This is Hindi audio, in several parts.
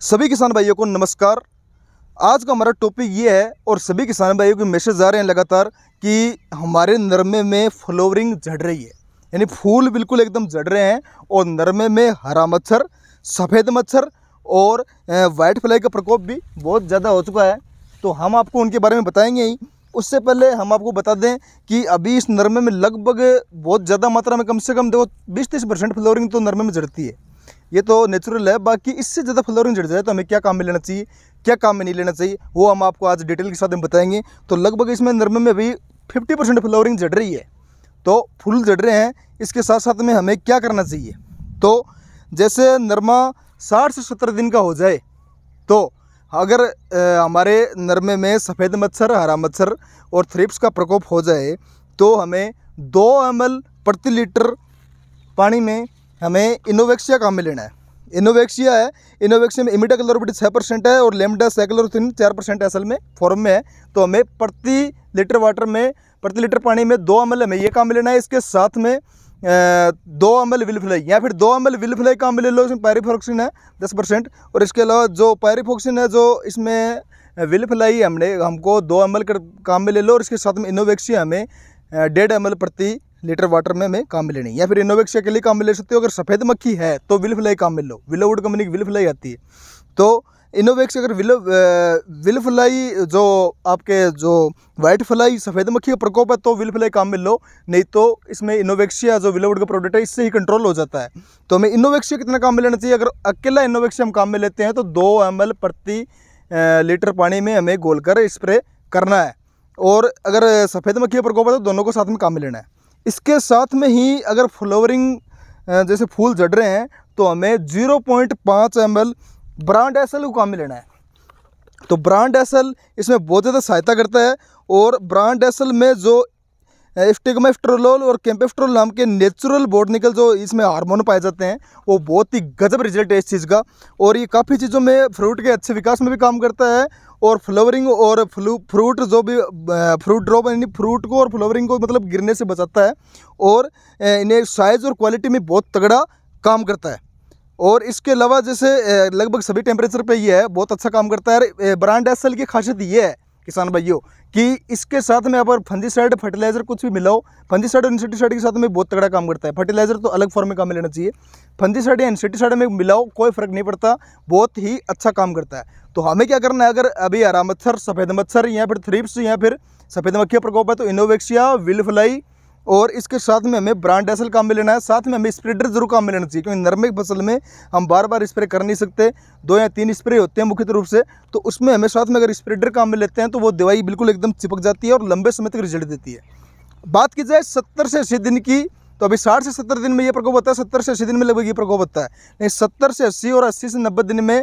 सभी किसान भाइयों को नमस्कार आज का हमारा टॉपिक ये है और सभी किसान भाइयों के मैसेज आ रहे हैं लगातार कि हमारे नरमे में फ्लोवरिंग झड़ रही है यानी फूल बिल्कुल एकदम झड़ रहे हैं और नरमे में हरा मच्छर सफ़ेद मच्छर और वाइट फ्लाई का प्रकोप भी बहुत ज़्यादा हो चुका है तो हम आपको उनके बारे में बताएंगे ही उससे पहले हम आपको बता दें कि अभी इस नरमे में लगभग बहुत ज़्यादा मात्रा में कम से कम देखो बीस तीस परसेंट फ्लोरिंग तो नरमे में झड़ती है ये तो नेचुरल है बाकी इससे ज़्यादा फ्लोरिंग जड़ जाए तो हमें क्या काम में लेना चाहिए क्या काम में नहीं लेना चाहिए वो हम आपको आज डिटेल के साथ हम बताएंगे तो लगभग इसमें नरमे में भी फिफ्टी परसेंट फ्लोरिंग जड़ रही है तो फूल जड़ रहे हैं इसके साथ साथ में हमें क्या करना चाहिए तो जैसे नरमा साठ से सत्तर दिन का हो जाए तो अगर हमारे नरमे में सफ़ेद मच्छर हरा मच्छर और थ्रिप्स का प्रकोप हो जाए तो हमें दो एम प्रति लीटर पानी में हमें इनोवेक्सिया काम में लेना है इनोवेक्सिया है इनोवेक्सिया में इमिडा कलर छः परसेंट है और लेमडा सैकलोथिन चार परसेंट असल में फॉर्म में है तो हमें प्रति लीटर वाटर में प्रति लीटर पानी में दो अमल हमें ये काम में लेना है इसके साथ में दो अमल फ्लाई या फिर दो अमल फ्लाई काम में ले लो इसमें पैरिफोक्सिन है दस परसेंट और इसके अलावा जो पैरिफोक्सिन है जो इसमें विलफ्लाई हमने हमको दो अमल कर काम में ले लो और इसके साथ में इनोवेक्सिया हमें डेढ़ एम प्रति लीटर वाटर में हमें काम मिले नहीं या फिर इनोवेक्स लिए काम ले सकते हो अगर सफ़ेद मक्खी है तो फ्लाई काम मिल लो विलोवुड कंपनी की फ्लाई आती है तो इनोवेक्स अगर विलो विल फ्लाई जो आपके जो वाइट फ्लाई सफ़ेद मक्खी का प्रकोप है तो विल फ्लाई काम में लो नहीं तो इसमें इनोवेक्सिया जो विलोवुड का प्रोडक्ट है इससे ही कंट्रोल हो जाता है तो हमें इनोवेक्सिया कितना काम में लेना चाहिए अगर अकेला इनोवेक्सिया हम काम में लेते हैं तो दो एम प्रति लीटर पानी में हमें गोल कर स्प्रे करना है और अगर सफ़ेद मक्खी का प्रकोप है तो दोनों को साथ में काम में लेना है इसके साथ में ही अगर फ्लोवरिंग जैसे फूल जड़ रहे हैं तो हमें जीरो पॉइंट पाँच एम एल ब्रांड एसल को काम में लेना है तो ब्रांड एसल इसमें बहुत ज़्यादा सहायता करता है और ब्रांड एसल में जो एफ्टिगमेफ्ट्रोलोल और कैम्पेफ्ट्रोल नाम के नेचुरल निकल जो इसमें हार्मोन पाए जाते हैं वो बहुत ही गजब रिजल्ट है इस चीज़ का और ये काफ़ी चीज़ों में फ्रूट के अच्छे विकास में भी काम करता है और फ्लावरिंग और फ्लू फ्रूट जो भी फ्रूट ड्रॉप यानी फ्रूट को और फ्लावरिंग को मतलब गिरने से बचाता है और इन्हें साइज़ और क्वालिटी में बहुत तगड़ा काम करता है और इसके अलावा जैसे लगभग सभी टेम्परेचर पे ये है बहुत अच्छा काम करता है ब्रांड एस की खासियत ये है किसान भाइयों कि इसके साथ में अगर फंदीसाइड फर्टिलाइजर कुछ भी मिलाओ फंदीसाइड और इंसेक्टिसाइड के साथ में बहुत तगड़ा काम करता है फर्टिलाइजर तो अलग फॉर्म में काम में लेना चाहिए फंदीसाइड या इंसेक्टिसाइड में मिलाओ कोई फर्क नहीं पड़ता बहुत ही अच्छा काम करता है तो हमें क्या करना है अगर अभी आराम मच्छर सफ़ेद मच्छर या फिर थ्रिप्स या फिर सफ़ेद मक्खिया प्रकोप है तो इनोवेक्सिया विलफ्लाई और इसके साथ में हमें ब्रांड एसल काम में लेना है साथ में हमें स्प्रेडर जरूर काम में लेना चाहिए क्योंकि नरमे की फसल में हम बार बार स्प्रे कर नहीं सकते दो या तीन स्प्रे होते हैं मुख्य रूप से तो उसमें हमें साथ में अगर स्प्रेडर काम में लेते हैं तो वो दवाई बिल्कुल एकदम चिपक जाती है और लंबे समय तक रिजल्ट देती है बात की जाए सत्तर से अस्सी दिन की तो अभी साठ से सत्तर दिन में ये प्रकोप होता है सत्तर से अस्सी दिन में लगभग ये प्रकोप होता है नहीं सत्तर से अस्सी और अस्सी से नब्बे दिन में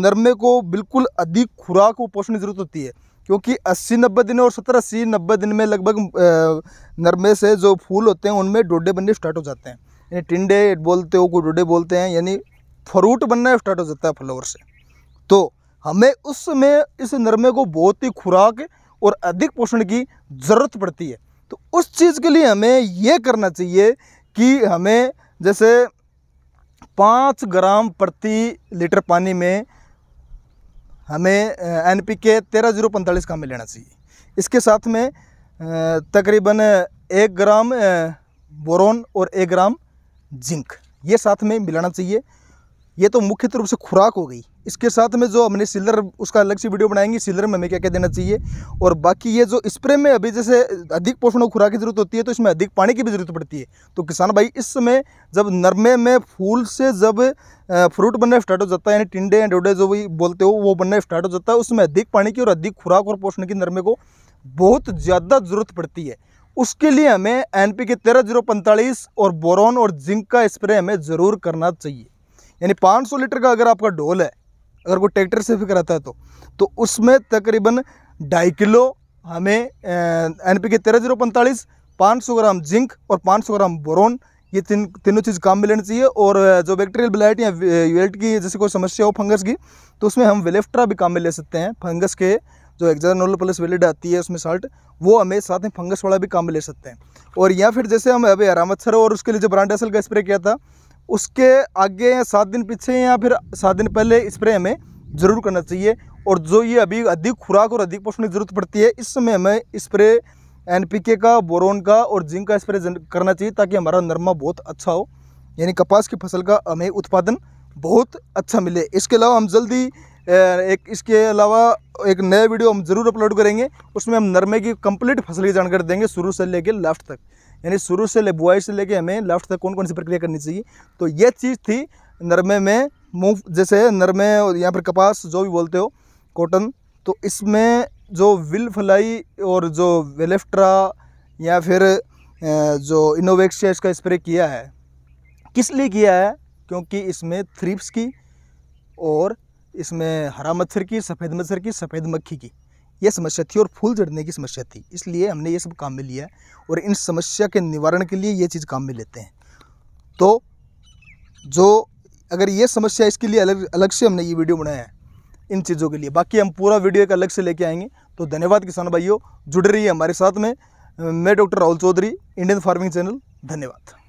नरमे को बिल्कुल अधिक खुराक व पोषण की जरूरत होती है क्योंकि 80 नब्बे दिन और सत्तर अस्सी नब्बे दिन में लगभग नरमे से जो फूल होते हैं उनमें डोडे बनने स्टार्ट हो जाते हैं यानी टिंडे बोलते हो को डोडे बोलते हैं यानी फ्रूट बनना स्टार्ट हो जाता है फ्लावर से तो हमें उस समय इस नरमे को बहुत ही खुराक और अधिक पोषण की ज़रूरत पड़ती है तो उस चीज़ के लिए हमें यह करना चाहिए कि हमें जैसे पाँच ग्राम प्रति लीटर पानी में हमें एन पी के तेरह जीरो पैंतालीस का हमें लेना चाहिए इसके साथ में तकरीबन एक ग्राम बोरोन और एक ग्राम जिंक ये साथ में मिलाना चाहिए ये तो मुख्य रूप से खुराक हो गई इसके साथ में जो हमने सिलर उसका अलग से वीडियो बनाएंगे सिलर में हमें क्या क्या देना चाहिए और बाकी ये जो स्प्रे में अभी जैसे अधिक पोषण और खुराक की जरूरत होती है तो इसमें अधिक पानी की भी जरूरत पड़ती है तो किसान भाई इस समय जब नरमे में फूल से जब फ्रूट बनना स्टार्ट हो जाता है यानी टिंडे एंड डोडे जो भी बोलते हो वो बनना स्टार्ट हो जाता है उसमें अधिक पानी की और अधिक खुराक और पोषण की नरमे को बहुत ज़्यादा ज़रूरत पड़ती है उसके लिए हमें एन पी के तेरह जीरो पैंतालीस और बोरोन और जिंक का स्प्रे हमें ज़रूर करना चाहिए यानी 500 लीटर का अगर आपका डोल है अगर कोई ट्रैक्टर से फिक्र आता है तो तो उसमें तकरीबन ढाई किलो हमें एन पी के तेरह जीरो पैंतालीस पाँच सौ ग्राम जिंक और पाँच सौ ग्राम बोरोन ये तीन तीनों चीज़ काम में लेनी चाहिए और जो बैक्टीरियल ब्लाइट या वेल्ट की जैसे कोई समस्या हो फंगस की तो उसमें हम वेलेफ्ट्रा भी काम में ले सकते हैं फंगस के जो एग्जानोल प्लस वेलिड आती है उसमें साल्ट वो हमें साथ में फंगस वाला भी काम में ले सकते हैं और या फिर जैसे हम अभी आराम और उसके लिए जो ब्रांड एसल का स्प्रे किया था उसके आगे या सात दिन पीछे या फिर सात दिन पहले स्प्रे हमें ज़रूर करना चाहिए और जो ये अभी अधिक खुराक और अधिक पोषण की ज़रूरत पड़ती है इस समय हमें स्प्रे एनपीके का बोरोन का और जिंक का स्प्रे करना चाहिए ताकि हमारा नरमा बहुत अच्छा हो यानी कपास की फसल का हमें उत्पादन बहुत अच्छा मिले इसके अलावा हम जल्दी एक इसके अलावा एक नया वीडियो हम ज़रूर अपलोड करेंगे उसमें हम नरमे की कंप्लीट फसल की जानकारी देंगे शुरू से लेकर लास्ट तक यानी शुरू से ले बुआई से लेके हमें लेफ्ट तक कौन कौन सी प्रक्रिया करनी चाहिए तो ये चीज़ थी नरमे में मूंग जैसे नरमे और यहाँ पर कपास जो भी बोलते हो कॉटन तो इसमें जो विल फलाई और जो वेलेफ्ट्रा या फिर जो इनोवेक्सिया इसका स्प्रे किया है किस लिए किया है क्योंकि इसमें थ्रिप्स की और इसमें हरा मच्छर की सफ़ेद मच्छर की सफ़ेद मक्खी की ये समस्या थी और फूल झड़ने की समस्या थी इसलिए हमने ये सब काम में लिया और इन समस्या के निवारण के लिए ये चीज़ काम में लेते हैं तो जो अगर ये समस्या इसके लिए अलग अलग से हमने ये वीडियो बनाया है इन चीज़ों के लिए बाकी हम पूरा वीडियो एक अलग से लेके आएंगे तो धन्यवाद किसान भाइयों जुड़ रही है हमारे साथ में मैं doctor Rahul Chaudhary Indian farming channel धन्यवाद